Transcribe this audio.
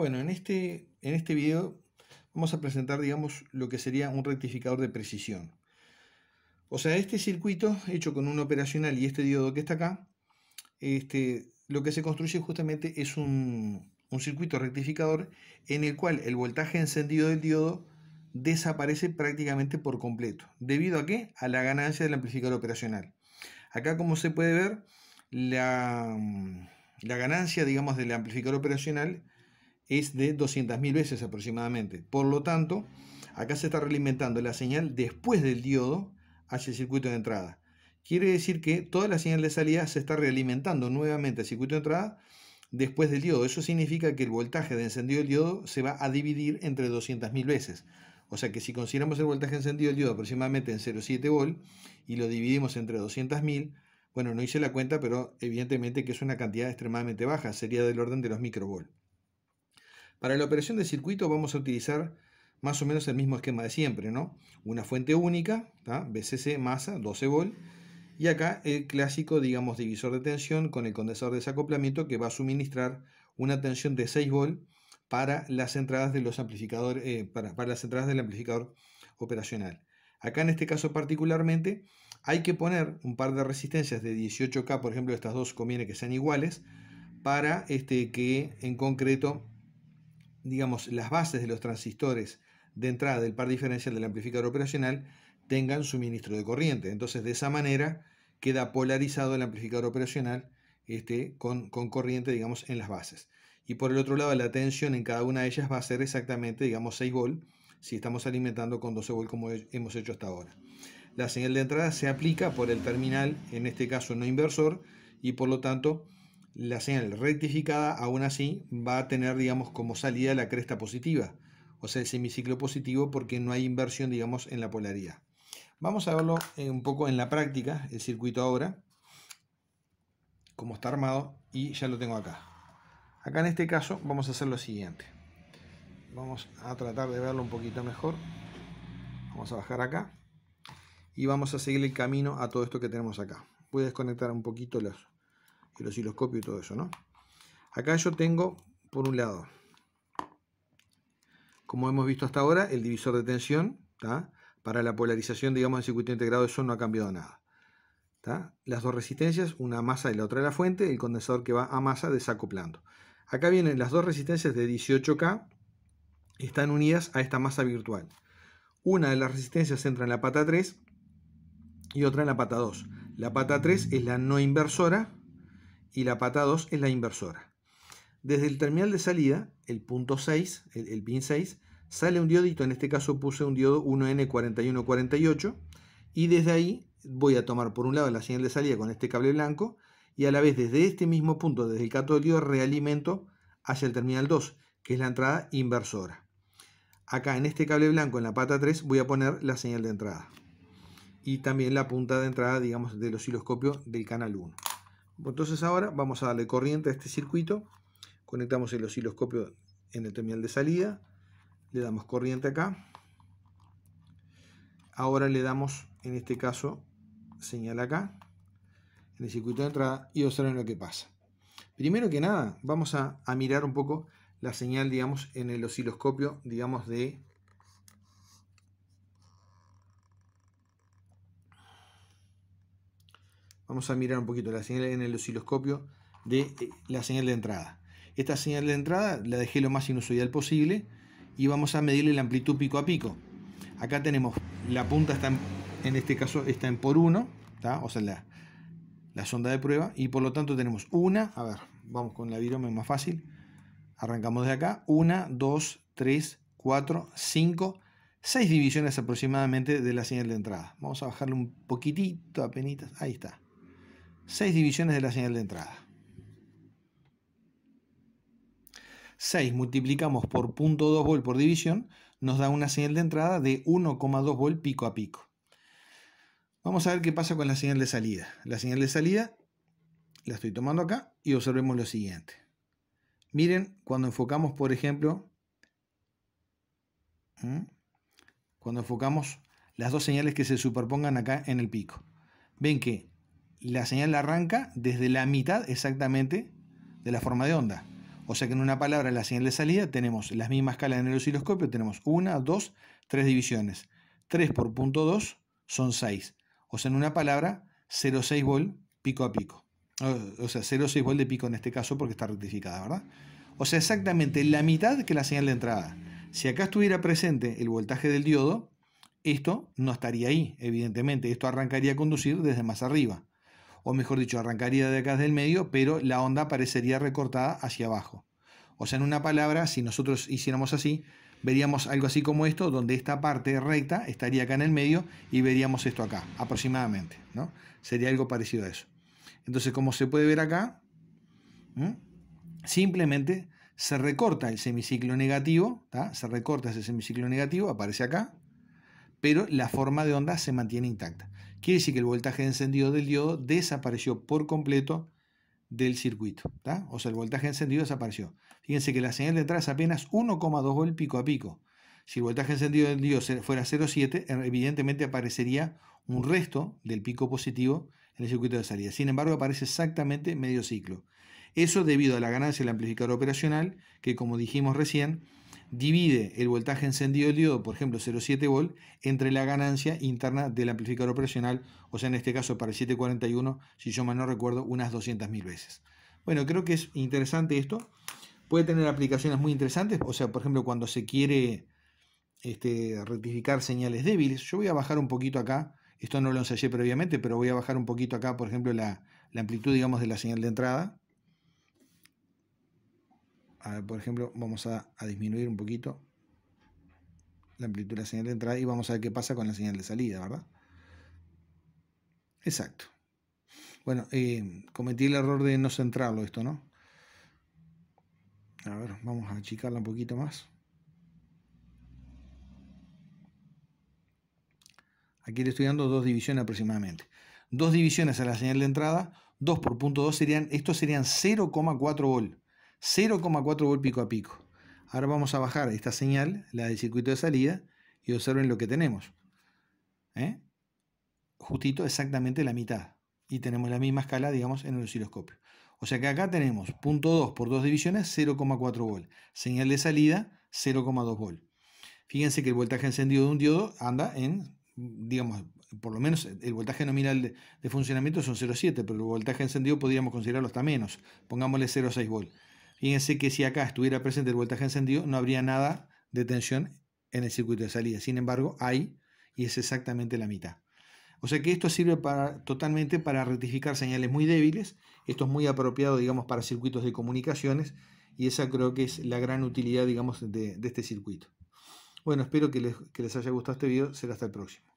Bueno, en este, en este video vamos a presentar, digamos, lo que sería un rectificador de precisión. O sea, este circuito hecho con un operacional y este diodo que está acá, este, lo que se construye justamente es un, circuito rectificador en el cual el voltaje encendido del diodo desaparece prácticamente por completo. ¿Debido a qué? A la ganancia del amplificador operacional. Acá como se puede ver, la, la ganancia, digamos, del amplificador operacional es de 200.000 veces aproximadamente. Por lo tanto, acá se está realimentando la señal después del diodo hacia el circuito de entrada. Quiere decir que toda la señal de salida se está realimentando nuevamente al circuito de entrada después del diodo. Eso significa que el voltaje de encendido del diodo se va a dividir entre 200.000 veces. O sea que si consideramos el voltaje encendido del diodo aproximadamente en 0,7 volt y lo dividimos entre 200.000, bueno, no hice la cuenta, pero evidentemente que es una cantidad extremadamente baja, sería del orden de los microvolts. Para la operación de circuito vamos a utilizar más o menos el mismo esquema de siempre, ¿no? Una fuente única, BCC masa, 12 volt, y acá el clásico, digamos, divisor de tensión con el condensador de desacoplamiento que va a suministrar una tensión de 6 volt para las entradas, de los amplificadores, eh, para, para las entradas del amplificador operacional. Acá en este caso particularmente hay que poner un par de resistencias de 18K, por ejemplo, estas dos conviene que sean iguales, para este, que en concreto digamos, las bases de los transistores de entrada del par diferencial del amplificador operacional tengan suministro de corriente. Entonces, de esa manera queda polarizado el amplificador operacional este, con, corriente, digamos, en las bases. Y por el otro lado, la tensión en cada una de ellas va a ser exactamente, digamos, 6 volt, si estamos alimentando con 12 volt como hemos hecho hasta ahora. La señal de entrada se aplica por el terminal, en este caso no inversor, y por lo tanto la señal rectificada aún así va a tener, digamos, como salida la cresta positiva, o sea, el semiciclo positivo porque no hay inversión, digamos, en la polaridad. Vamos a verlo eh, un poco en la práctica, el circuito ahora, cómo está armado y ya lo tengo acá. Acá en este caso vamos a hacer lo siguiente. Vamos a tratar de verlo un poquito mejor. Vamos a bajar acá y vamos a seguir el camino a todo esto que tenemos acá. Voy a desconectar un poquito los, el osciloscopio y todo eso, ¿no? Acá yo tengo, por un lado, como hemos visto hasta ahora, el divisor de tensión, para la polarización, digamos, del circuito integrado, eso no ha cambiado nada. Las dos resistencias, una masa y la otra de la fuente, el condensador que va a masa desacoplando. Acá vienen las dos resistencias de 18K, están unidas a esta masa virtual. Una de las resistencias entra en la pata 3 y otra en la pata 2. La pata 3 es la no inversora y la pata 2 es la inversora. Desde el terminal de salida, el punto 6, el, pin 6, sale un diodito, en este caso puse un diodo 1N4148 y desde ahí voy a tomar por un lado la señal de salida con este cable blanco y a la vez desde este mismo punto, desde el cátodo realimento hacia el terminal 2, que es la entrada inversora. Acá en este cable blanco, en la pata 3, voy a poner la señal de entrada y también la punta de entrada, digamos, del osciloscopio del canal 1. Entonces ahora vamos a darle corriente a este circuito, conectamos el osciloscopio en el terminal de salida, le damos corriente acá, ahora le damos, en este caso, señal acá, en el circuito de entrada y observen lo que pasa. Primero que nada, vamos a, mirar un poco la señal, digamos, en el osciloscopio, digamos, de Vamos a mirar un poquito la señal en el osciloscopio de eh, la señal de entrada. Esta señal de entrada la dejé lo más sinusoidal posible y vamos a medirle la amplitud pico a pico. Acá tenemos la punta está en, este caso está en por 1, o sea la, la sonda de prueba y por lo tanto tenemos una, a ver, vamos con la virome más fácil. Arrancamos de acá, una, 2, 3, 4, 5, seis divisiones aproximadamente de la señal de entrada. Vamos a bajarle un poquitito, apenas, ahí está. 6 divisiones de la señal de entrada. 6 multiplicamos por 0.2 volt por división nos da una señal de entrada de 1,2 volt pico a pico. Vamos a ver qué pasa con la señal de salida. La señal de salida la estoy tomando acá y observemos lo siguiente. Miren, cuando enfocamos, por ejemplo, cuando enfocamos las dos señales que se superpongan acá en el pico. Ven que la señal arranca desde la mitad exactamente de la forma de onda. O sea que en una palabra, la señal de salida, tenemos las mismas escalas en el osciloscopio, tenemos una, dos, tres divisiones. 3 por punto 2 son 6. O sea, en una palabra, 0,6 volt pico a pico. O sea, 0,6 volt de pico en este caso porque está rectificada, ¿verdad? O sea, exactamente la mitad que la señal de entrada. Si acá estuviera presente el voltaje del diodo, esto no estaría ahí, evidentemente. Esto arrancaría a conducir desde más arriba o mejor dicho, arrancaría de acá del medio, pero la onda parecería recortada hacia abajo. O sea, en una palabra, si nosotros hiciéramos así, veríamos algo así como esto, donde esta parte recta estaría acá en el medio y veríamos esto acá, aproximadamente, ¿no? Sería algo parecido a eso. Entonces, como se puede ver acá, simplemente se recorta el semiciclo negativo, se recorta ese semiciclo negativo, aparece acá, pero la forma de onda se mantiene intacta. Quiere decir que el voltaje encendido del diodo desapareció por completo del circuito. O sea, el voltaje encendido desapareció. Fíjense que la señal de entrada es apenas 1,2 volt pico a pico. Si el voltaje encendido del diodo fuera 0,7, er, evidentemente aparecería un resto del pico positivo en el circuito de salida. Sin embargo, aparece exactamente medio ciclo. Eso debido a la ganancia del amplificador operacional, que como dijimos recién, divide el voltaje encendido del diodo, por ejemplo 0,7 volt, entre la ganancia interna del amplificador operacional, o sea, en este caso para el 741, si yo mal no recuerdo, unas 200.000 veces. Bueno, creo que es interesante esto. Puede tener aplicaciones muy interesantes, o sea, por ejemplo, cuando se quiere este, rectificar señales débiles. Yo voy a bajar un poquito acá, esto no lo ensayé previamente, pero voy a bajar un poquito acá, por ejemplo, la, la amplitud, digamos, de la señal de entrada a, por ejemplo, vamos a, disminuir un poquito la amplitud de la señal de entrada y vamos a ver qué pasa con la señal de salida, ¿verdad? Exacto. Bueno, eh, cometí el error de no centrarlo esto, ¿no? A ver, vamos a achicarla un poquito más. Aquí le estoy dando dos divisiones aproximadamente. Dos divisiones a la señal de entrada, Dos por punto dos serían, estos serían 0,4 volt. 0,4 volt pico a pico. Ahora vamos a bajar esta señal, la del circuito de salida, y observen lo que tenemos. ¿eh? Justito exactamente la mitad. Y tenemos la misma escala, digamos, en el osciloscopio. O sea que acá tenemos 0.2 por dos divisiones, 0,4 volt. Señal de salida, 0,2 volt. Fíjense que el voltaje encendido de un diodo anda en, digamos, por lo menos el voltaje nominal de, funcionamiento son 0,7, pero el voltaje encendido podríamos considerarlo hasta menos. Pongámosle 0,6 volt. Fíjense que si acá estuviera presente el voltaje encendido, no habría nada de tensión en el circuito de salida. Sin embargo, hay y es exactamente la mitad. O sea que esto sirve para, totalmente para rectificar señales muy débiles. Esto es muy apropiado, digamos, para circuitos de comunicaciones y esa creo que es la gran utilidad, digamos, de, este circuito. Bueno, espero que les, que les haya gustado este video. Será hasta el próximo.